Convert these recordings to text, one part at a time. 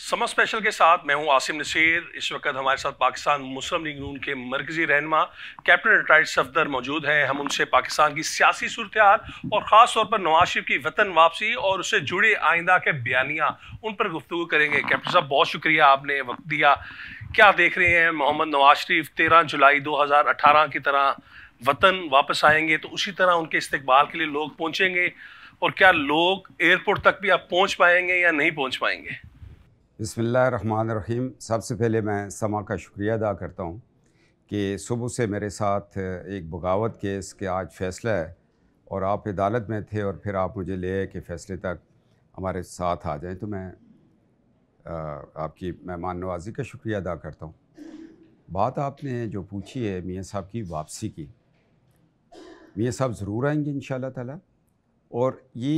Summer special के साथ मैं हूं आसिम नसीर इस वक्त हमारे साथ पाकिस्तान मुस्लिम लीग नून के मरकजी रहनमा कैप्टन रिटायर्ड सफदर मौजूद हैं हम उनसे पाकिस्तान की सियासी सूरत और ख़ास तौर पर नवाज शरीफ की वतन वापसी और उससे जुड़े आइंदा के बयानियाँ उन पर गुफ्तु करेंगे कैप्टन साहब बहुत शुक्रिया आपने वक्त दिया क्या देख रहे हैं मोहम्मद नवाज शरीफ तेरह जुलाई दो हज़ार अठारह की तरह वतन वापस आएंगे तो उसी तरह उनके इस्तबाल के लिए लोग पहुँचेंगे और क्या लोग एयरपोर्ट तक भी आप पहुँच पाएंगे या नहीं पहुँच पाएंगे बसमीम सबसे पहले मैं समा का शुक्रिया अदा करता हूँ कि सुबह से मेरे साथ एक बगावत केस के आज फैसला है और आप अदालत में थे और फिर आप मुझे ले के फ़ैसले तक हमारे साथ आ जाएं तो मैं आ, आपकी मेहमान नवाजी का शुक्रिया अदा करता हूँ बात आपने जो पूछी है मियाँ साहब की वापसी की मियाँ साहब ज़रूर आएंगे इन ताला और ये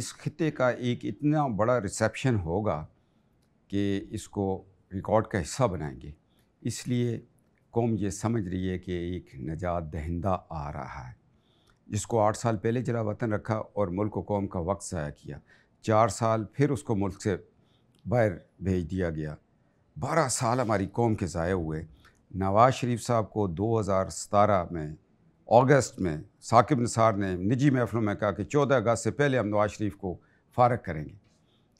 इस खत्े का एक इतना बड़ा रिसेप्शन होगा कि इसको रिकॉर्ड का हिस्सा बनाएंगे इसलिए कौम ये समझ रही है कि एक नजात दहिंदा आ रहा है जिसको आठ साल पहले जरा वतन रखा और मुल्क कौम का वक्त ज़ाया किया चार साल फिर उसको मुल्क से बाहर भेज दिया गया बारह साल हमारी कौम के ज़ाये हुए नवाज़ शरीफ साहब को दो हज़ार सतारह में अगस्त में साकिब निसार ने निजी महफलों में कहा कि चौदह अगस्त से पहले हम नवाज़ शरीफ को फारग करेंगे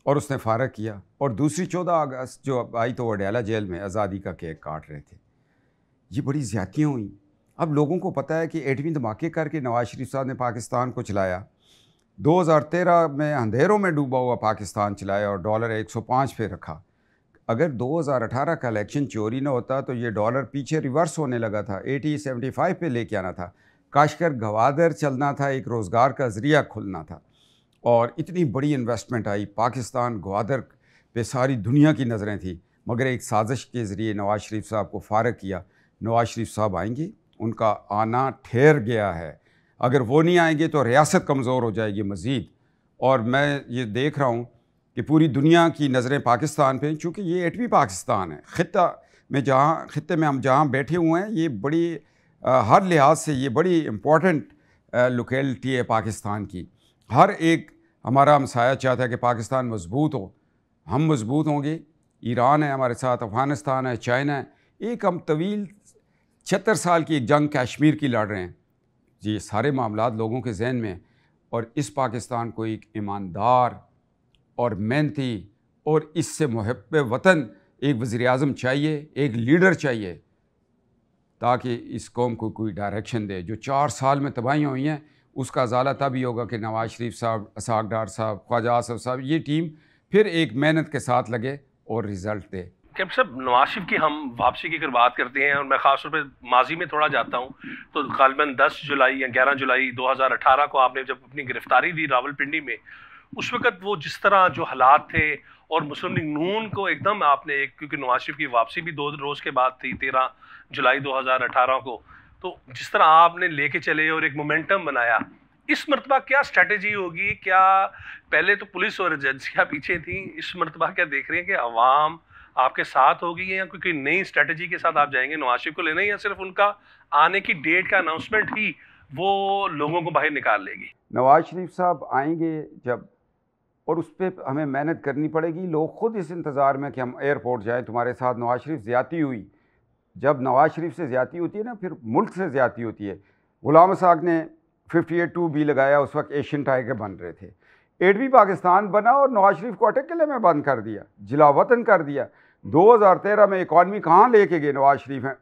और उसने फ़ारग किया और दूसरी चौदह अगस्त जो आई तो वडयाला जेल में आज़ादी का केक काट रहे थे ये बड़ी ज़्यादतियाँ हुई अब लोगों को पता है कि एटवीं धमाके करके नवाज शरीफ साहब ने पाकिस्तान को चलाया 2013 में अंधेरों में डूबा हुआ पाकिस्तान चलाया और डॉलर 105 पे रखा अगर 2018 का इलेक्शन चोरी ना होता तो ये डॉलर पीछे रिवर्स होने लगा था 80 75 पे लेके आना था काशकर गवादर चलना था एक रोज़गार का ज़रिया खुलना था और इतनी बड़ी इन्वेस्टमेंट आई पाकिस्तान ग्वादर पे सारी दुनिया की नज़रें थी मगर एक साजिश के ज़रिए नवाज़ शरीफ साहब को फारग किया नवाज़ शरीफ साहब आएंगे उनका आना ठहर गया है अगर वो नहीं आएंगे तो रियासत कमज़ोर हो जाएगी मज़ीद और मैं ये देख रहा हूँ कि पूरी दुनिया की नज़रें पाकिस्तान पर चूँकि ये एटवी पाकिस्तान है ख़त् में जहाँ ख़त्े में हम जहाँ बैठे हुए हैं ये बड़ी आ, हर लिहाज से ये बड़ी इम्पॉर्टेंट लोकेलिटी है पाकिस्तान की हर एक हमारा हम साया चाहता है कि पाकिस्तान मजबूत हो हम मजबूत होंगे ईरान है हमारे साथ अफ़गानिस्तान है चाइना है एक हम तवील छहत्तर साल की एक जंग कश्मीर की लड़ रहे हैं ये सारे मामला लोगों के जहन में और इस पाकिस्तान को एक ईमानदार और मेहनती और इससे महब वतन एक वज़ी अजम चाहिए एक लीडर चाहिए ताकि इस कौम को कोई डायरेक्शन दे जो चार साल में तबाहियाँ हुई हैं उसका अजाला तब ही होगा कि नवाज़ शरीफ साहब असाक डार साहब ख्वाजा आसफ साहब ये टीम फिर एक मेहनत के साथ लगे और रिज़ल्ट दे कैप्टन साहब नवाज शरीफ की हम वापसी की अगर बात करते हैं और मैं ख़ास तौर पर माजी में थोड़ा जाता हूँ तो गालबा 10 जुलाई या 11 जुलाई 2018 को आपने जब अपनी गिरफ्तारी दी रावलपिंडी में उस वक़्त वो जिस तरह जो हालात थे और मुस्लिम लीग नून को एकदम आपने एक क्योंकि नवाज शरीफ की वापसी भी दो रोज़ के बाद थी तेरह जुलाई अठारह को तो जिस तरह आपने लेके चले और एक मोमेंटम बनाया इस मरतबा क्या स्ट्रेटेजी होगी क्या पहले तो पुलिस और एजेंसियाँ पीछे थी इस मरतबा क्या देख रहे हैं कि आवाम आपके साथ होगी या कोई नई स्ट्रेटेजी के साथ आप जाएंगे नवाज को लेना या सिर्फ उनका आने की डेट का अनाउंसमेंट ही वो लोगों को बाहर निकाल लेगी नवाज शरीफ साहब आएंगे जब और उस पर हमें मेहनत करनी पड़ेगी लोग ख़ुद इस इंतज़ार में कि हम एयरपोर्ट जाएं तुम्हारे साथ नवाज शरीफ ज़्यादा हुई जब नवाज शरीफ से ज़्यादी होती है ना फिर मुल्क से ज़्यादी होती है ग़ुलाम साग ने फिफ्टी एट टू बी लगाया उस वक्त एशियन टाइगर बन रहे थे एट बी पाकिस्तान बना और नवाज शरीफ को अटक किले में बंद कर दिया जिला वतन कर दिया 2013 में इकॉनमी कहाँ लेके गए नवाज शरीफ हैं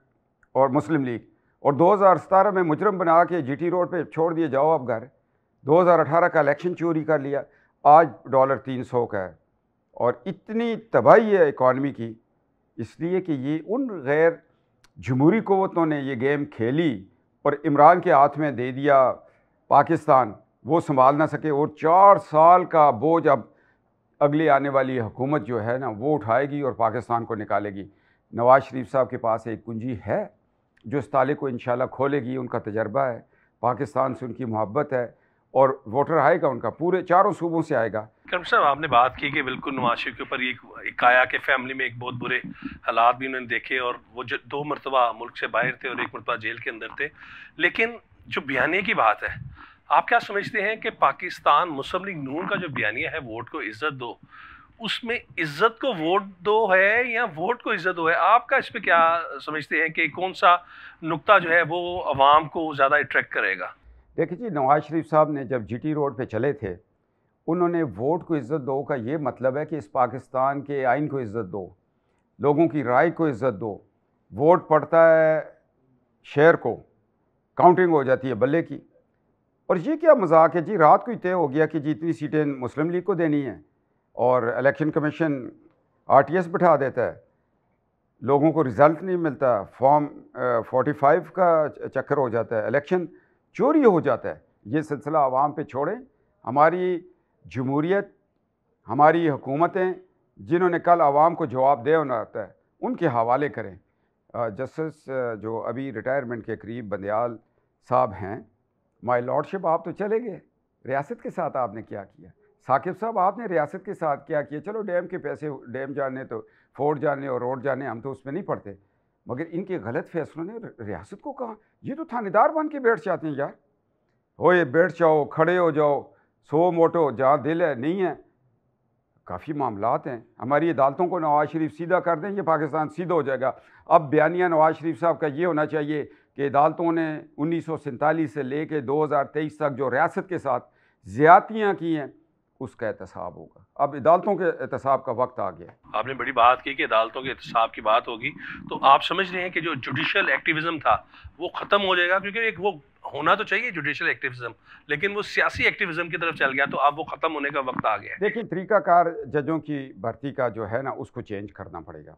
और मुस्लिम लीग और 2017 में मुजरम बना के टी रोड पर छोड़ दिए जाओ आप घर अठारह का इलेक्शन चोरी कर लिया आज डॉलर सौ का है और इतनी तबाही है इकॉनमी की इसलिए कि ये उन गैर जमहूरी क़वतों ने ये गेम खेली और इमरान के हाथ में दे दिया पाकिस्तान वो संभाल ना सके और चार साल का बोझ अब अगली आने वाली हुकूमत जो है ना वो उठाएगी और पाकिस्तान को निकालेगी नवाज़ शरीफ साहब के पास एक कुंजी है जो इस ताले को इन खोलेगी उनका तजर्बा है पाकिस्तान से उनकी मोहब्बत है और वोटर आएगा उनका पूरे चारों सूबों से आएगा कर्म साहब आपने बात की कि बिल्कुल नवाज के ऊपर एक आया के फैमिली में एक बहुत बुरे हालात भी उन्होंने देखे और वो जो दो मरतबा मुल्क से बाहर थे और एक मरतबा जेल के अंदर थे लेकिन जो बयानी की बात है आप क्या समझते हैं कि पाकिस्तान मुस्लिम लीग नून का जो बयानिया है वोट को इज्जत दो उसमें इज्जत को वोट दो है या वोट को इज्जत दो है आपका इस पर क्या समझते हैं कि कौन सा नुकता जो है वो आवाम को ज़्यादा अट्रैक्ट करेगा देखिए जी नवाज शरीफ साहब ने जब जीटी रोड पे चले थे उन्होंने वोट को इज़्ज़त दो का ये मतलब है कि इस पाकिस्तान के आइन को इज़्ज़त दो लोगों की राय को इज़्ज़त दो वोट पड़ता है शेर को काउंटिंग हो जाती है बल्ले की और ये क्या मजाक है जी रात को ही तय हो गया कि जी इतनी सीटें मुस्लिम लीग को देनी है और इलेक्शन कमीशन आरटीएस बिठा देता है लोगों को रिज़ल्ट नहीं मिलता फॉर्म फोर्टी फाइव का चक्कर हो जाता है इलेक्शन चोरी हो जाता है ये सिलसिला आवाम पे छोड़ें हमारी जमहूरीत हमारी हुकूमतें जिन्होंने कल आवाम को जवाब दे होना आता है उनके हवाले करें जस्टिस जो अभी रिटायरमेंट के करीब बंदयाल साहब हैं माई लॉर्डशिप आप तो चले गए रियासत के साथ आपने क्या किया साकिब साहब आपने रियासत के साथ क्या किया चलो डैम के पैसे डैम जाने तो फोर्ट जाने और रोड जाने हम तो उसमें नहीं पढ़ते मगर इनके गलत फैसलों ने रियासत को कहा ये तो थानेदार बन के बैठ जाते हैं यार हो ये बैठ जाओ खड़े हो जाओ सो मोटो जहाँ दिल है नहीं है काफ़ी मामला हैं हमारी अदालतों को नवाज शरीफ सीधा कर दें ये पाकिस्तान सीधा हो जाएगा अब बयानिया नवाज शरीफ साहब का ये होना चाहिए कि अदालतों ने उन्नीस सौ सैंतालीस से ले कर दो हज़ार तेईस तक जो रियासत के साथ ज़्यादतियाँ की हैं उसका एहतसाब होगा अब अदालतों के एहतसाब का वक्त आ गया आपने बड़ी बात की कि अदालतों के एहतसाब की बात होगी तो आप समझ रहे हैं कि जो जुडिशल एक्टिविज़म था वो ख़त्म हो जाएगा क्योंकि एक वो होना तो चाहिए जुडिशल एक्टिविज़म लेकिन वो सियासी एक्टिविज़म की तरफ चल गया तो अब वो ख़त्म होने का वक्त आ गया देखिए तरीकाकार जजों की भर्ती का जो है ना उसको चेंज करना पड़ेगा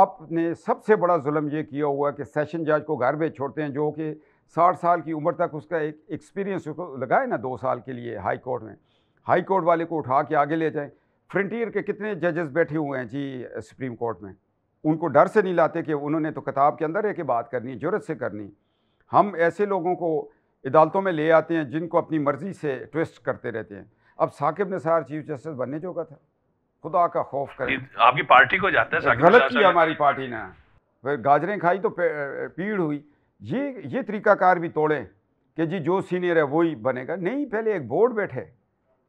आपने सबसे बड़ा जुल्म ये किया हुआ कि सेशन जज को घर भेज छोड़ते हैं जो कि साठ साल की उम्र तक उसका एक एक्सपीरियंस उसको लगाए ना दो साल के लिए हाई कोर्ट में हाई कोर्ट वाले को उठा के आगे ले जाएं फ्रंटियर के कितने जजेस बैठे हुए हैं जी सुप्रीम कोर्ट में उनको डर से नहीं लाते कि उन्होंने तो किताब के अंदर रह के बात करनी है जरूरत से करनी हम ऐसे लोगों को अदालतों में ले आते हैं जिनको अपनी मर्ज़ी से ट्विस्ट करते रहते हैं अब साकिब निसार चीफ जस्टिस बनने जोगा था खुदा का खौफ करें आपकी पार्टी को जाता है गलत की हमारी पार्टी ने फिर गाजरें खाई तो पीड़ हुई ये ये तरीकाकार भी तोड़ें कि जी जो सीनियर है वही बनेगा नहीं पहले एक बोर्ड बैठे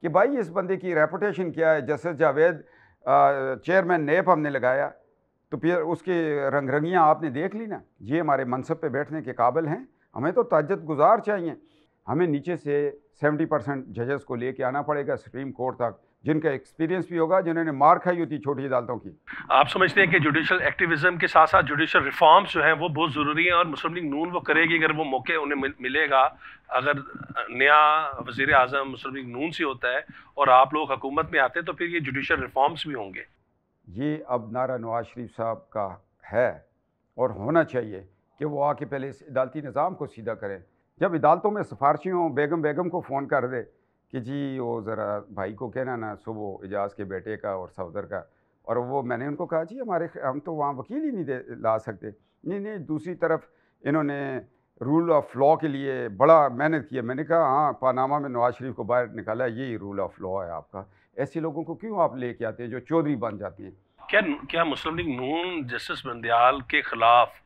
कि भाई इस बंदे की रेपुटेशन क्या है जस्टिस जावेद चेयरमैन नेप हमने लगाया तो फिर उसकी रंग रंगियाँ आपने देख ली ना ये हमारे मनसब पे बैठने के काबिल हैं हमें तो तजत गुजार चाहिए हमें नीचे से 70 परसेंट जजेस को लेके आना पड़ेगा सुप्रीम कोर्ट तक जिनका एक्सपीरियंस भी होगा जिन्होंने मार खाई होती छोटी अदालतों की आप समझते हैं कि जुडिशल एक्टिविज्म के साथ साथ जुडिशल रिफॉर्म्स जो हैं वो बहुत ज़रूरी हैं और मुस्लिम लीग नून वो करेगी अगर वो मौके उन्हें मिलेगा अगर नया वजीर अजम मुस्लिम लीग नून से होता है और आप लोग हुकूमत में आते तो फिर ये जुडिशल रिफॉर्म्स भी होंगे ये अब नारा नवाज शरीफ साहब का है और होना चाहिए कि वो आके पहले इस अदालती निज़ाम को सीधा करें जब अदालतों में सिफारशी हों बेगम बेगम को फ़ोन कर दे कि जी वो ज़रा भाई को कहना ना सुबह एजाज के बेटे का और सफदर का और वो मैंने उनको कहा जी हमारे हम तो वहाँ वकील ही नहीं दे ला सकते नहीं नहीं दूसरी तरफ इन्होंने रूल ऑफ लॉ के लिए बड़ा मेहनत किया मैंने कहा हाँ पानामा में नवाज शरीफ को बाहर निकाला यही रूल ऑफ लॉ है आपका ऐसे लोगों को क्यों आप लेके आते हैं जो चौधरी बन जाती हैं क्या क्या मुस्लिम लीग नून जस्टिस बंदयाल के खिलाफ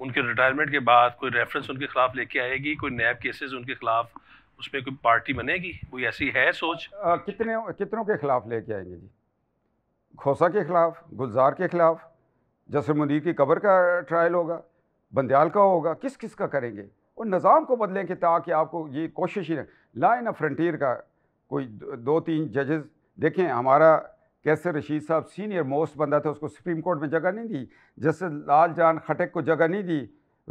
उनके रिटायरमेंट के बाद कोई रेफरेंस उनके खिलाफ लेके आएगी कोई नैब केसेस उनके खिलाफ उसमें कोई पार्टी बनेगी कोई ऐसी है सोच आ, कितने कितनों के खिलाफ लेके आएंगे जी खोसा के खिलाफ गुलजार के खिलाफ जसर मुदीर की कबर का ट्रायल होगा बंदयाल का होगा किस किस का करेंगे और निज़ाम को बदलें कि ताकि आपको ये कोशिश ही लाइन ऑफ फ्रंटियर का कोई दो तीन जजेस देखें हमारा कैसे रशीद साहब सीनियर मोस्ट बंदा था उसको सुप्रीम कोर्ट में जगह नहीं दी जस्टिस लाल जान खटक को जगह नहीं दी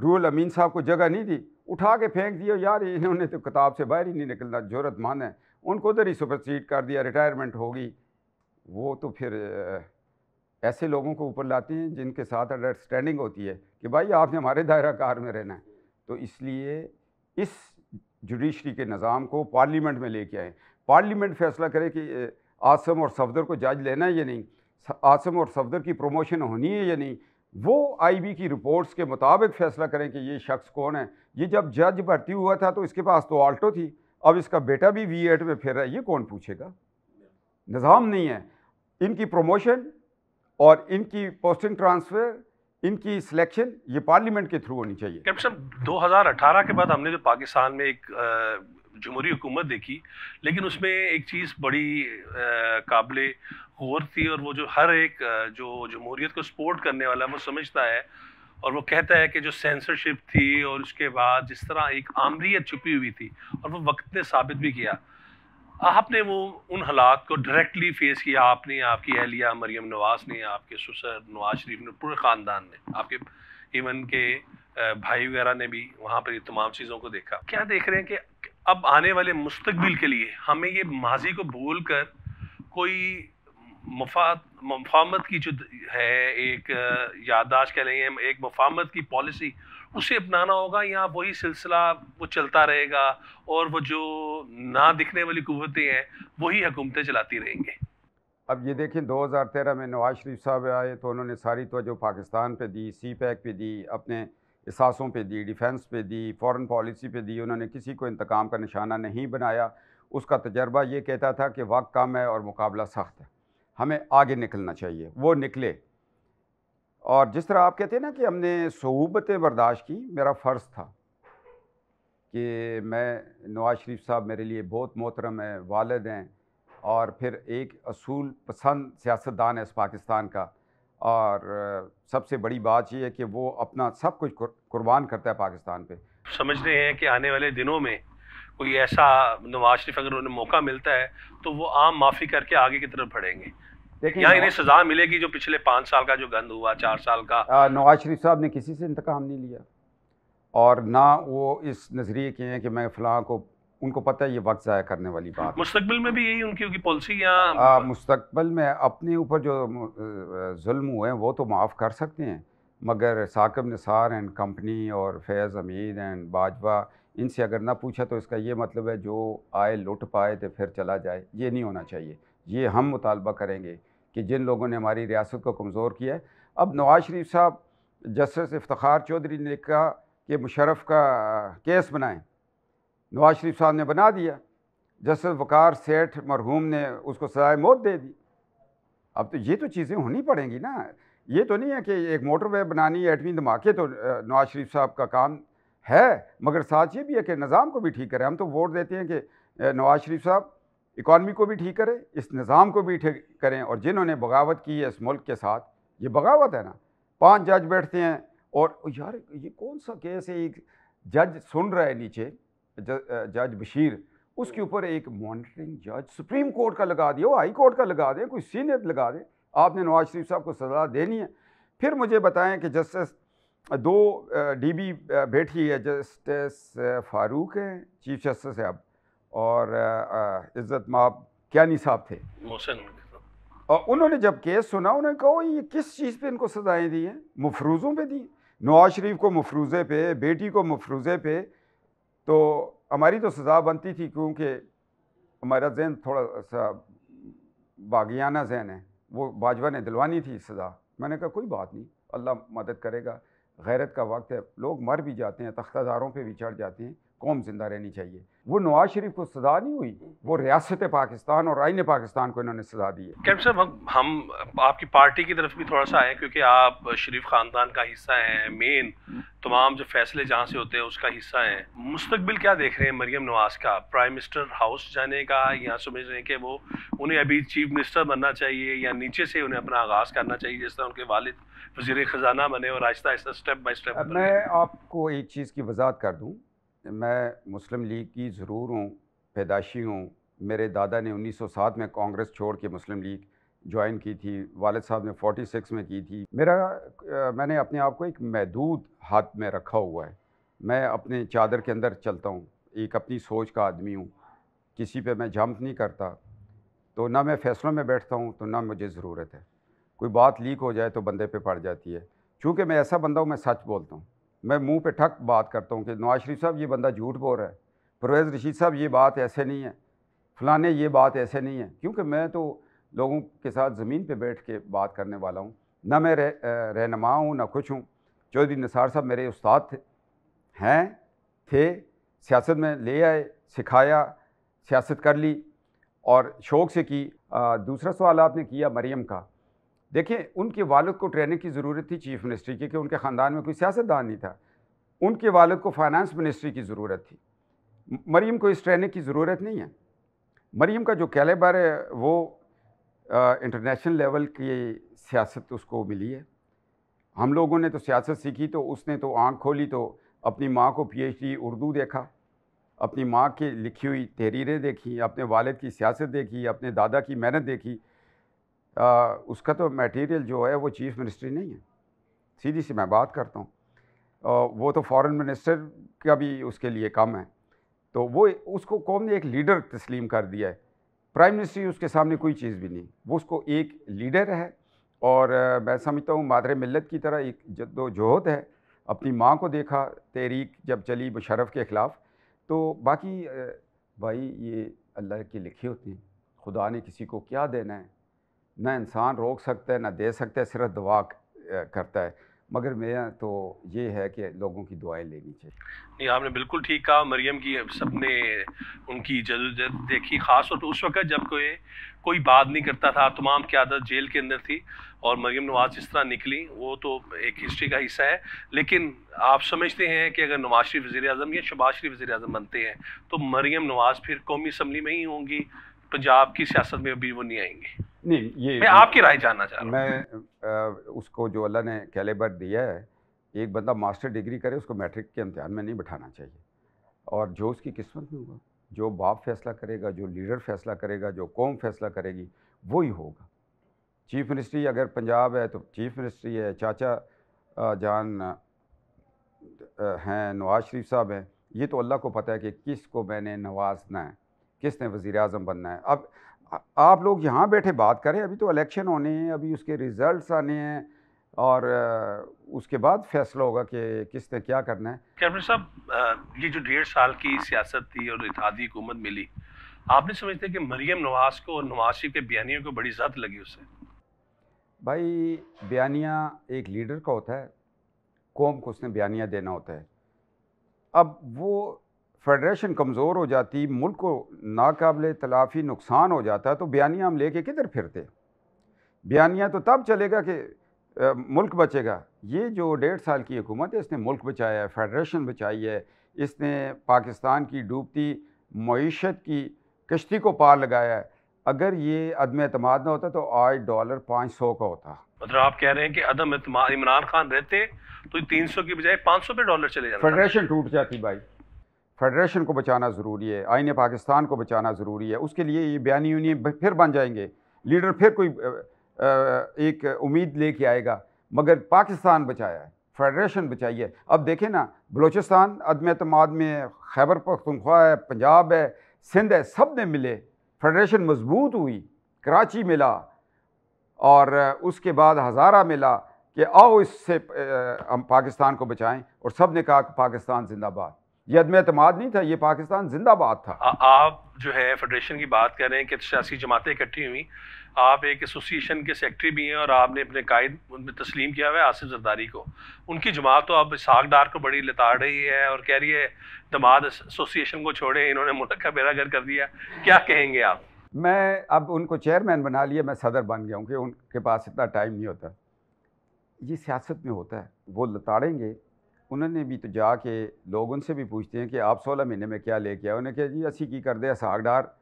रूल अमीन साहब को जगह नहीं दी उठा के फेंक दिया यार इन्होंने तो किताब से बाहर ही नहीं निकलना जरूरत है उनको उधर ही सुपरसीड कर दिया रिटायरमेंट होगी वो तो फिर ऐसे लोगों को ऊपर लाते हैं जिनके साथ अंडरस्टैंडिंग होती है कि भाई आपने हमारे दायरा कार में रहना है तो इसलिए इस जुडिशरी के निज़ाम को पार्लियामेंट में लेके आए पार्लियामेंट फैसला करे कि आसम और सफदर को जज लेना है या नहीं आसम और सफदर की प्रमोशन होनी है या नहीं वो आईबी की रिपोर्ट्स के मुताबिक फैसला करें कि ये शख्स कौन है ये जब जज भर्ती हुआ था तो इसके पास तो आल्टो थी अब इसका बेटा भी वी एट में फिर रहा है ये कौन पूछेगा निज़ाम नहीं है इनकी प्रमोशन और इनकी पोस्टिंग ट्रांसफ़र इनकी सिलेक्शन ये पार्लियामेंट के थ्रू होनी चाहिए कैप्टन 2018 के बाद हमने जो पाकिस्तान में एक जमहूरी हुकूमत देखी लेकिन उसमें एक चीज़ बड़ी काबिल गौर थी और वो जो हर एक जो जमहूरीत को सपोर्ट करने वाला वो समझता है और वो कहता है कि जो सेंसरशिप थी और उसके बाद जिस तरह एक आमरीत छुपी हुई थी और वो वक्त ने साबित भी किया आपने वो उन हालात को डायरेक्टली फेस किया आपने आपकी अहलिया मरियम नवाज ने आपके सुसर नवाज शरीफ ने पूरे ख़ानदान ने आपके इवन के भाई वगैरह ने भी वहाँ पर ये तमाम चीज़ों को देखा क्या देख रहे हैं कि अब आने वाले मुस्तबिल के लिए हमें ये माजी को भूल कर कोई मफाद मफामत की जो है एक याददाश्त कह लें एक मफामत की पॉलिसी उसे अपनाना होगा या वही सिलसिला वो चलता रहेगा और वो जो ना दिखने वाली कुतें हैं वही हुकूमतें चलाती रहेंगे अब ये देखें 2013 में नवाज शरीफ साहब आए तो उन्होंने सारी तोजो पाकिस्तान पे दी सी पैक पे दी अपने सासों पे दी डिफेंस पे दी फॉरेन पॉलिसी पे दी उन्होंने किसी को इंतकाम का निशाना नहीं बनाया उसका तजर्बा ये कहता था कि वक्त कम है और मुकाबला सख्त है हमें आगे निकलना चाहिए वो निकले और जिस तरह आप कहते हैं ना कि हमने सहूबतें बर्दाश्त की मेरा फ़र्ज़ था कि मैं नवाज़ शरीफ साहब मेरे लिए बहुत मोहतरम है वालद हैं और फिर एक असूल पसंद सियासतदान है इस पाकिस्तान का और सबसे बड़ी बात यह है कि वो अपना सब कुछ कुर्बान करता है पाकिस्तान पे समझ रहे हैं कि आने वाले दिनों में कोई ऐसा नवाज शरीफ अगर उन्हें मौका मिलता है तो वो आम माफ़ी करके आगे की तरफ बढ़ेंगे यहाँ इन्हें सजा मिलेगी जो पिछले पाँच साल का जो गंद हुआ चार साल का नवाज शरीफ साहब ने किसी से इंतकाम नहीं लिया और ना वो इस नज़रिए के हैं कि मैं फ़लाँ को उनको पता है ये वक्त ज़ाया करने वाली बात मुस्तबिल में भी यही उनकी उनकी पॉलिसी या मुस्तबिल में अपने ऊपर जो जुल्म हुए हैं वो तो माफ़ कर सकते हैं मगर साकब निसार एंड कंपनी और फैज़ अमीद एंड बाजवा इनसे अगर ना पूछा तो इसका ये मतलब है जो आए लुट पाए तो फिर चला जाए ये नहीं होना चाहिए ये हम मुतालबा करेंगे कि जिन लोगों ने हमारी रियासत को कमज़ोर किया है अब नवाज शरीफ साहब जस्टिस इफ्तार चौधरी ने कहा कि मुशरफ का केस बनाएँ नवाज शरीफ साहब ने बना दिया जसर वकार सेठ मरहूम ने उसको सजाए मौत दे दी अब तो ये तो चीज़ें होनी पड़ेंगी ना ये तो नहीं है कि एक मोटरवे बनानी एटमी धमाके तो नवाज शरीफ साहब का काम है मगर साथ ये भी है कि निज़ाम को भी ठीक करें हम तो वोट देते हैं कि नवाज शरीफ साहब इकानमी को भी ठीक करें इस निज़ाम को भी ठीक करें और जिन्होंने बगावत की है इस मुल्क के साथ ये बगावत है ना पांच जज बैठते हैं और यार ये कौन सा केस है एक जज सुन रहा है नीचे जज बशीर उसके हम्म। ऊपर एक मॉनिटरिंग जज सुप्रीम कोर्ट का लगा दिया वो हाई कोर्ट का लगा दें कोई सीनियर लगा दें आपने नवाज शरीफ साहब को सज़ा देनी है फिर मुझे बताएं कि जस्टिस दो डीबी बैठी है जस्टिस फारूक हैं चीफ जस्टिस अब और इज़्ज़त माप क्यानी साहब थे और उन्होंने जब केस सुना उन्होंने कहा ये किस चीज़ पे इनको सज़ाएं दी हैं मफरूज़ों पे दी नवाज शरीफ को मफरूज़े पे बेटी को मफरूज़े पे तो हमारी तो सज़ा बनती थी क्योंकि हमारा जहन थोड़ा सा बागियाना जहन है वो बाजवा ने दिलवानी थी सज़ा मैंने कहा कोई बात नहीं अल्लाह मदद करेगा गैरत का वक्त है लोग मर भी जाते हैं दारों पे भी चढ़ जाते हैं कौम जिंदा रहनी चाहिए वो नवाज शरीफ को सजा नहीं हुई वो रियासत पाकिस्तान और आइन पाकिस्तान को इन्होंने सजा दी है कैप्टन साहब हम, हम आपकी पार्टी की तरफ भी थोड़ा सा आए क्योंकि आप शरीफ ख़ानदान का हिस्सा हैं मेन तमाम जो फैसले जहाँ से होते हैं उसका हिस्सा हैं मुस्तबिल क्या देख रहे हैं मरियम नवाज का प्राइम मिनिस्टर हाउस जाने का यहाँ समझ रहे हैं कि वो उन्हें अभी चीफ मिनिस्टर बनना चाहिए या नीचे से उन्हें अपना आगाज़ करना चाहिए जिस तरह उनके वाल वजीर ख़जाना बने और आहिस्ता आहिस्ता स्टेप बाई स्टेप मैं आपको एक चीज़ की वजाहत कर दूँ मैं मुस्लिम लीग की ज़रूर हूँ पैदाशी हूँ मेरे दादा ने 1907 में कांग्रेस छोड़ के मुस्लिम लीग ज्वाइन की थी वालद साहब ने 46 में की थी मेरा आ, मैंने अपने आप को एक महदूद हाथ में रखा हुआ है मैं अपने चादर के अंदर चलता हूँ एक अपनी सोच का आदमी हूँ किसी पे मैं जंप नहीं करता तो ना मैं फैसलों में बैठता हूँ तो ना मुझे ज़रूरत है कोई बात लीक हो जाए तो बंदे पे पड़ जाती है चूँकि मैं ऐसा बंदा हूँ मैं सच बोलता हूँ मैं मुंह पे ठक बात करता हूँ कि नवाज शरीफ साहब ये बंदा झूठ बोल रहा है परवेज़ रशीद साहब ये बात ऐसे नहीं है फलाने ये बात ऐसे नहीं है क्योंकि मैं तो लोगों के साथ ज़मीन पे बैठ के बात करने वाला हूँ ना मैं रहनुमा हूँ ना खुश हूँ चौधरी निसार साहब मेरे उस्ताद थे हैं थे सियासत में ले आए सिखाया सियासत कर ली और शौक़ से की आ, दूसरा सवाल आपने किया मरीम का देखें उनके वालद को ट्रेनिंग की ज़रूरत थी चीफ़ मिनिस्ट्री की क्योंकि उनके ख़ानदान में कोई सियासतदान नहीं था उनके वालद को फाइनेंस मिनिस्ट्री की ज़रूरत थी मरीम को इस ट्रेनिंग की ज़रूरत नहीं है मरीम का जो कैलेबर है वो इंटरनेशनल लेवल की सियासत उसको मिली है हम लोगों ने तो सियासत सीखी तो उसने तो आँख खोली तो अपनी माँ को डी उर्दू देखा अपनी माँ की लिखी हुई तहरीरें देखी अपने वालद की सियासत देखी अपने दादा की मेहनत देखी आ, उसका तो मटेरियल जो है वो चीफ़ मिनिस्ट्री नहीं है सीधी सी मैं बात करता हूँ वो तो फॉरेन मिनिस्टर का भी उसके लिए कम है तो वो उसको कौम ने एक लीडर तस्लीम कर दिया है प्राइम मिनिस्ट्री उसके सामने कोई चीज़ भी नहीं वो उसको एक लीडर है और मैं समझता हूँ मादर मिलत की तरह एक जद वजहद है अपनी माँ को देखा तहरीक जब चली मुशरफ के ख़िलाफ़ तो बाकी भाई ये अल्लाह की लिखी होती हैं खुदा ने किसी को क्या देना है ना इंसान रोक सकता है ना दे सकता है सिर्फ दुआ करता है मगर मेरा तो ये है कि लोगों की दुआएं लेनी चाहिए नहीं आपने बिल्कुल ठीक कहा मरियम की सबने उनकी जदोजहद देखी ख़ास तौर पर उस वक्त जब कोई कोई बात नहीं करता था तमाम क्यादत जेल के अंदर थी और मरियम नवाज जिस तरह निकली वो तो एक हिस्ट्री का हिस्सा है लेकिन आप समझते हैं कि अगर नवाज शरीफ वज़ी अजम या शबाज शरीफ वज़ी अजम बनते हैं तो मरियम नवाज फिर कौमी असम्बली में ही होंगी पंजाब की सियासत में अभी वो नहीं आएंगी नहीं ये मैं आपकी राय जानना चाह रहा मैं आ, उसको जो अल्लाह ने कैलेबर दिया है एक बंदा मास्टर डिग्री करे उसको मैट्रिक के इम्तहान में नहीं बैठाना चाहिए और जो उसकी किस्मत में होगा जो बाप फैसला करेगा जो लीडर फैसला करेगा जो कौम फैसला करेगी वो ही होगा चीफ मिनिस्ट्री अगर पंजाब है तो चीफ मिनिस्ट्री है चाचा जान हैं नवाज शरीफ साहब हैं ये तो अल्लाह को पता है कि किस को मैंने नवाजना है किसने वज़ी अजम बनना है अब आप लोग यहाँ बैठे बात करें अभी तो इलेक्शन होने हैं अभी उसके रिजल्ट्स आने हैं और उसके बाद फैसला होगा कि किसने क्या करना है कैप्टन साहब ये जो डेढ़ साल की सियासत थी और इतिहादी हुकूमत मिली आपने समझते कि मरियम नवाज को और नवाज शरीफ के बयानियों को बड़ी जद लगी उससे भाई बयानिया एक लीडर का होता है कौम को उसने बयानिया देना होता है अब वो फेडरेशन कमज़ोर हो जाती मुल्क को नाकबिल तलाफ़ी नुकसान हो जाता तो बयानिया हम ले कर किधर फिरते बयानिया तो तब चलेगा कि आ, मुल्क बचेगा ये जो डेढ़ साल की हुकूमत है इसने मुल्क बचाया है फेडरेशन बचाई है इसने पाकिस्तान की डूबती मीशत की कश्ती को पार लगाया है अगर ये अदम अतमाद ना होता तो आज डॉलर पाँच सौ का होता मतलब आप कह रहे हैं कि अदम इमरान खान रहते तो तीन सौ की बजाय पाँच सौ पे डॉलर चले जाते फेडरेशन टूट जाती भाई फेडरेशन को बचाना ज़रूरी है आइन पाकिस्तान को बचाना ज़रूरी है उसके लिए ये बयानी यूनियन फिर बन जाएंगे लीडर फिर कोई एक उम्मीद ले के आएगा मगर पाकिस्तान बचाया है फेडरेशन बचाई है अब देखें ना बलूचिस्तान अदम अतमाद में खैबर पख्तनख्वा है पंजाब है सिंध है सब ने मिले फेडरेशन मजबूत हुई कराची मिला और उसके बाद हज़ारा मिला कि आओ इससे हम पाकिस्तान को बचाएं और सब ने कहा कि पाकिस्तान जिंदाबाद ये अदम अतमाद नहीं था ये पाकिस्तान जिंदाबाद था आ, आप जो है फेडरेशन की बात कर रहे हैं कि सियासी जमातें इकट्ठी हुई आप एक एसोसिएशन के सेक्रेटरी भी हैं और आपने अपने कायद उनमें तस्लीम किया हुआ है आसिफ जरदारी को उनकी जमात तो अब इसहाक डार को बड़ी लताड़ रही है और कह रही है दमाद एसोसिएशन को छोड़े इन्होंने मुल्क का बेरा कर दिया क्या कहेंगे आप मैं अब उनको चेयरमैन बना लिया मैं सदर बन गया हूँ कि उनके पास इतना टाइम नहीं होता ये सियासत में होता है वो लताड़ेंगे उन्होंने भी तो जाके लोग उनसे भी पूछते हैं कि आप सोलह महीने में क्या लेके आए उन्हें कहा जी असी की करते साग डार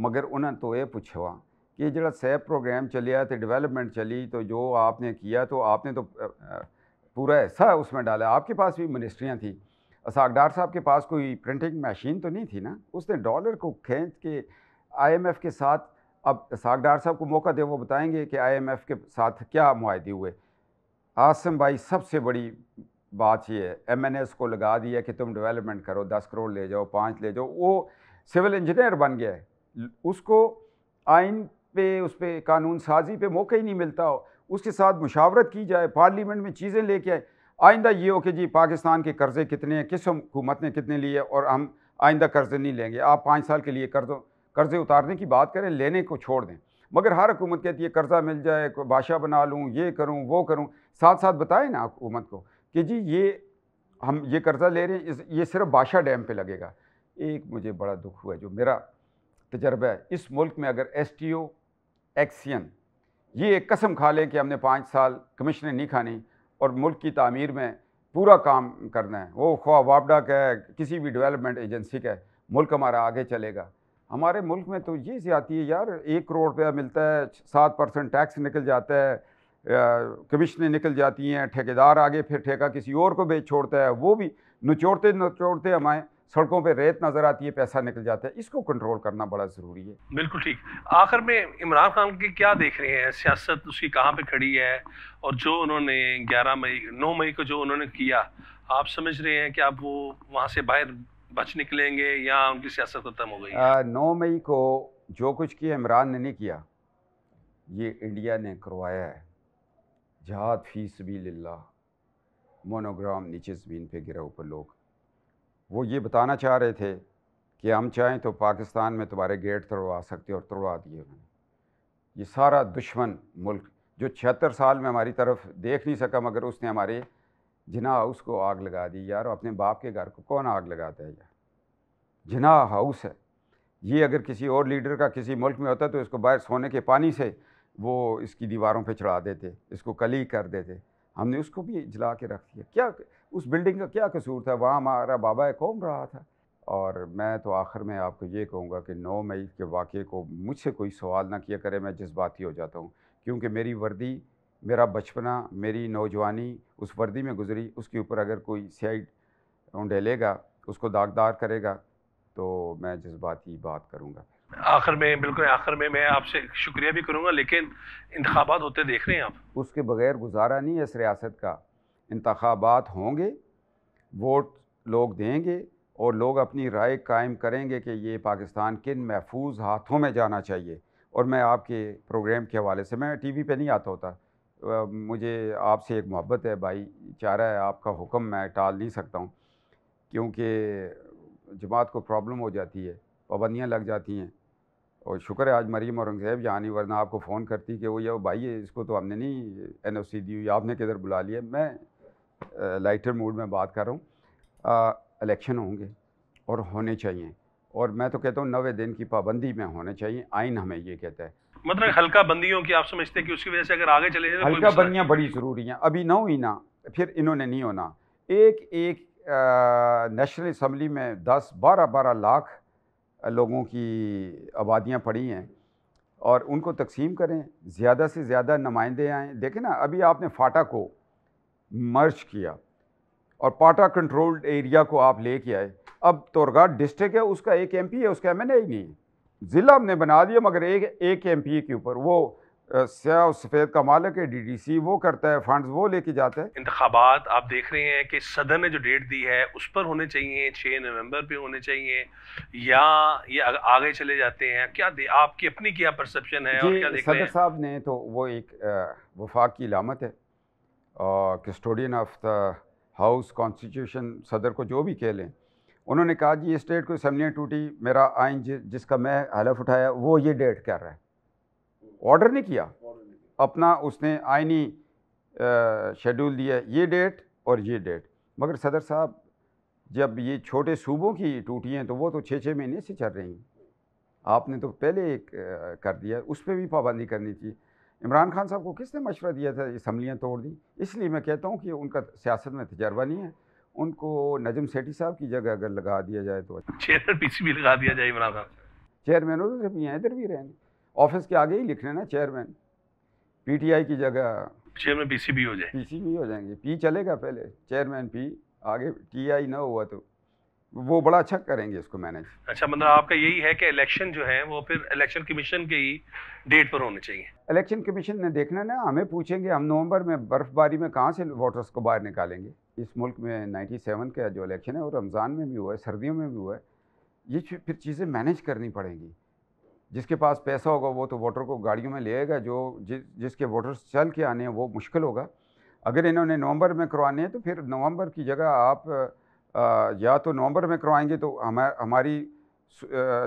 मगर उन्होंने तो ये पूछवा कि जरा सैप प्रोग्राम चलिया तो डिवेलपमेंट चली तो जो आपने किया तो आपने तो पूरा ऐसा उसमें डाला आपके पास भी मिनिस्ट्रियाँ थी असाकडार साहब के पास कोई प्रिंटिंग मशीन तो नहीं थी ना उसने डॉलर को खींच के आईएमएफ के साथ अब सागडार साहब को मौका दे वो बताएंगे कि आईएमएफ के साथ क्या मुआदे हुए आसम भाई सबसे बड़ी बात ये है एम को लगा दिया कि तुम डेवलपमेंट करो दस करोड़ ले जाओ पाँच ले जाओ वो सिविल इंजीनियर बन गया है उसको आइन पे उस पर कानून साजी पे मौका ही नहीं मिलता हो उसके साथ मुशावरत की जाए पार्लियामेंट में चीज़ें लेके आए आइंदा ये हो कि जी पाकिस्तान के कर्ज़े कितने हैं किस हुकूमत ने कितने लिए और हम आइंदा कर्ज़े नहीं लेंगे आप पाँच साल के लिए कर्ज़ों कर्ज़े उतारने की बात करें लेने को छोड़ दें मगर हर हुकूमत कहती है कर्ज़ा मिल जाए बादशाह बना लूँ ये करूँ वो करूँ साथ साथ बताएं ना हुकूमत को कि जी ये हम ये कर्ज़ा ले रहे हैं ये सिर्फ बादशाह डैम पे लगेगा एक मुझे बड़ा दुख हुआ जो मेरा तजर्बा है इस मुल्क में अगर एस टी ओ एक्सियन ये एक कसम खा लें कि हमने पाँच साल कमिश्नें नहीं खानी और मुल्क की तमीर में पूरा काम करना है वो ख्वा वापडा का है किसी भी डेवलपमेंट एजेंसी का है मुल्क हमारा आगे चलेगा हमारे मुल्क में तो ये ज़्यादा है यार एक करोड़ रुपया मिलता है सात परसेंट टैक्स निकल जाता है कमीशनें निकल जाती हैं ठेकेदार आगे फिर ठेका किसी और को बेच छोड़ता है वो भी नचोड़ते नचोड़ते हमारे सड़कों पे रेत नज़र आती है पैसा निकल जाता है इसको कंट्रोल करना बड़ा ज़रूरी है बिल्कुल ठीक आखिर में इमरान खान के क्या देख रहे हैं सियासत उसकी कहाँ पे खड़ी है और जो उन्होंने 11 मई 9 मई को जो उन्होंने किया आप समझ रहे हैं कि आप वो वहाँ से बाहर बच निकलेंगे या उनकी सियासत ख़त्म हो गई नौ मई को जो कुछ किया इमरान ने नहीं किया ये इंडिया ने करवाया है जहाद फ़ी सबील मोनोग्राम नीचे ज़मीन पे गिरा ऊपर लोग वो ये बताना चाह रहे थे कि हम चाहें तो पाकिस्तान में तुम्हारे गेट तोड़वा सकते और तोड़वा दिए उन्होंने ये सारा दुश्मन मुल्क जो छिहत्तर साल में हमारी तरफ देख नहीं सका मगर उसने हमारे जिना हाउस को आग लगा दी यार अपने बाप के घर को कौन आग लगाता है यार जिना हाउस है ये अगर किसी और लीडर का किसी मुल्क में होता तो इसको बाहर सोने के पानी से वो इसकी दीवारों पे चढ़ा देते इसको कली कर देते हमने उसको भी जला के रख दिया क्या उस बिल्डिंग का क्या कसूर था वहाँ हमारा बाबा कौम रहा था और मैं तो आखिर में आपको ये कहूँगा कि नौ मई के वाक़े को मुझसे कोई सवाल ना किया करे मैं जज्बाती हो जाता हूँ क्योंकि मेरी वर्दी मेरा बचपना मेरी नौजवानी उस वर्दी में गुजरी उसके ऊपर अगर कोई साइड उंडेलेगा उसको दागदार करेगा तो मैं जज्बाती बात करूँगा आखिर में बिल्कुल आखिर में मैं आपसे शुक्रिया भी करूँगा लेकिन इंतबात होते देख रहे हैं आप उसके बगैर गुजारा नहीं है इस रियासत का इंतबात होंगे वोट लोग देंगे और लोग अपनी राय कायम करेंगे कि ये पाकिस्तान किन महफूज हाथों में जाना चाहिए और मैं आपके प्रोग्राम के हवाले से मैं टी वी पर नहीं आता होता मुझे आपसे एक मोहब्बत है भाई चारा है आपका हुक्म मैं टाल नहीं सकता हूँ क्योंकि जमात को प्रॉब्लम हो जाती है पाबंदियाँ लग जाती हैं और शुक्र है आज मरीम औरंगज़ेब जहाँ नहीं वरना आपको फ़ोन करती कि वो ये भाई है इसको तो हमने नहीं एन ओ सी दी हुई आपने किधर बुला लिया मैं लाइटर मूड में बात कर रहा हूँ इलेक्शन होंगे और होने चाहिए और मैं तो कहता हूँ नवे दिन की पाबंदी में होने चाहिए आइन हमें ये कहता है मतलब हल्का बंदियों की आप समझते हैं कि उसकी वजह से अगर आगे चले जाए हल्का बंदियाँ बड़ी ज़रूरी हैं अभी ना हुई ना फिर इन्होंने नहीं होना एक एक नेशनल असम्बली में दस बारह बारह लाख लोगों की आबादियाँ पड़ी हैं और उनको तकसीम करें ज़्यादा से ज़्यादा नुमाइंदे आएँ देखें ना अभी आपने फाटा को मर्ज किया और पाटा कंट्रोल्ड एरिया को आप ले के आए अब तोरगाट डिस्ट्रिक्ट है उसका एक एमपी है उसका एमएनए ही नहीं ज़िला हमने बना दिया मगर एक एक एमपी के ऊपर वो स्या और सफ़ेद का मालिक है डीडीसी वो करता है फंड्स वो लेके जाते हैं इंतबात आप देख रहे हैं कि सदर ने जो डेट दी है उस पर होने चाहिए छः नवंबर पे होने चाहिए या ये आगे चले जाते हैं क्या दे, आपकी अपनी क्या परसेप्शन है और क्या सदर साहब ने तो वो एक वफाक की लामत है custodian of the house constitution सदर को जो भी कह लें उन्होंने कहा जी स्टेट को असम्बलियाँ टूटी मेरा आइन जिसका मैं हलफ उठाया वो ये डेट कर रहा है ऑर्डर नहीं किया अपना उसने आइनी शेड्यूल दिया ये डेट और ये डेट मगर सदर साहब जब ये छोटे सूबों की टूटी हैं तो वो तो छः छः महीने से चल रही हैं आपने तो पहले एक कर दिया उस पर भी पाबंदी करनी चाहिए इमरान खान साहब को किसने मशवरा दिया था इसम्बलियाँ तोड़ दी इसलिए मैं कहता हूँ कि उनका सियासत में तजर्बा नहीं है उनको नजम सेठी साहब की जगह अगर लगा दिया जाए तो चेयरमैन अच्छा। पीसी भी लगा दिया जाए इमरान खान चेयरमैन उधर भी हैं इधर भी रहेंगे ऑफिस के आगे ही लिख लेना चेयरमैन पीटीआई की जगह चेयरमैन पीसीबी हो जाए पीसीबी हो जाएंगे पी चलेगा पहले चेयरमैन पी आगे टीआई ना हुआ तो वो बड़ा अच्छा करेंगे इसको मैनेज अच्छा मतलब आपका यही है कि इलेक्शन जो है वो फिर इलेक्शन कमीशन के ही डेट पर होने चाहिए इलेक्शन कमीशन ने देखना ना हमें पूछेंगे हम नवंबर में बर्फबारी में कहाँ से वोटर्स को बाहर निकालेंगे इस मुल्क में नाइन्टी सेवन का जो इलेक्शन है वो रमज़ान में भी हुआ है सर्दियों में भी हुआ है ये फिर चीज़ें मैनेज करनी पड़ेंगी जिसके पास पैसा होगा वो तो वोटर को गाड़ियों में ले आएगा जो जि, जिसके वोटर्स चल के आने हैं वो मुश्किल होगा अगर इन्होंने नवंबर में करवाने हैं तो फिर नवंबर की जगह आप आ, या तो नवंबर में करवाएंगे तो हम हमारी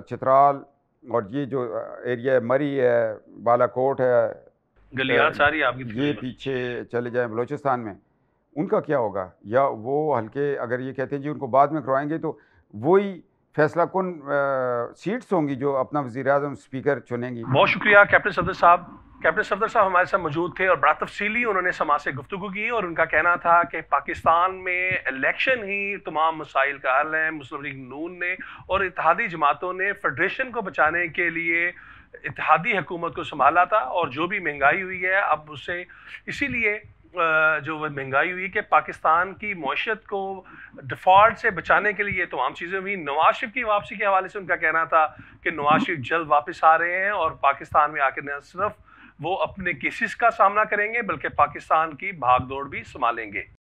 चित्राल और ये जो एरिया है मरी है बालाकोट है गलिया सारी आपकी ये पीछे चले जाएं बलूचिस्तान में उनका क्या होगा या वो हल्के अगर ये कहते हैं जी उनको बाद में करवाएंगे तो वही फैसला कौन सीट्स होंगी जो अपना वजी अजम स्पीकर चुनेंगी बहुत शुक्रिया कैप्टन सफदर साहब कैप्टन सफदर साहब हमारे साथ मौजूद थे और बड़ा तफसीली उन्होंने समाज से गुफ्तु की और उनका कहना था कि पाकिस्तान में इलेक्शन ही तमाम मसाइल का हल है मुस्लिम लीग नून ने और इतिहादी जमातों ने फेडरेशन को बचाने के लिए इतिहादी हुकूमत को संभाला था और जो भी महंगाई हुई है अब उससे इसीलिए जो महंगाई हुई कि पाकिस्तान की मीशत को डिफॉल्ट से बचाने के लिए तमाम चीज़ें हुई नवाज शरीफ की वापसी के हवाले से उनका कहना था कि नवाज शरीफ जल्द वापस आ रहे हैं और पाकिस्तान में आकर न सिर्फ वो अपने केसेस का सामना करेंगे बल्कि पाकिस्तान की भागदौड़ भी संभालेंगे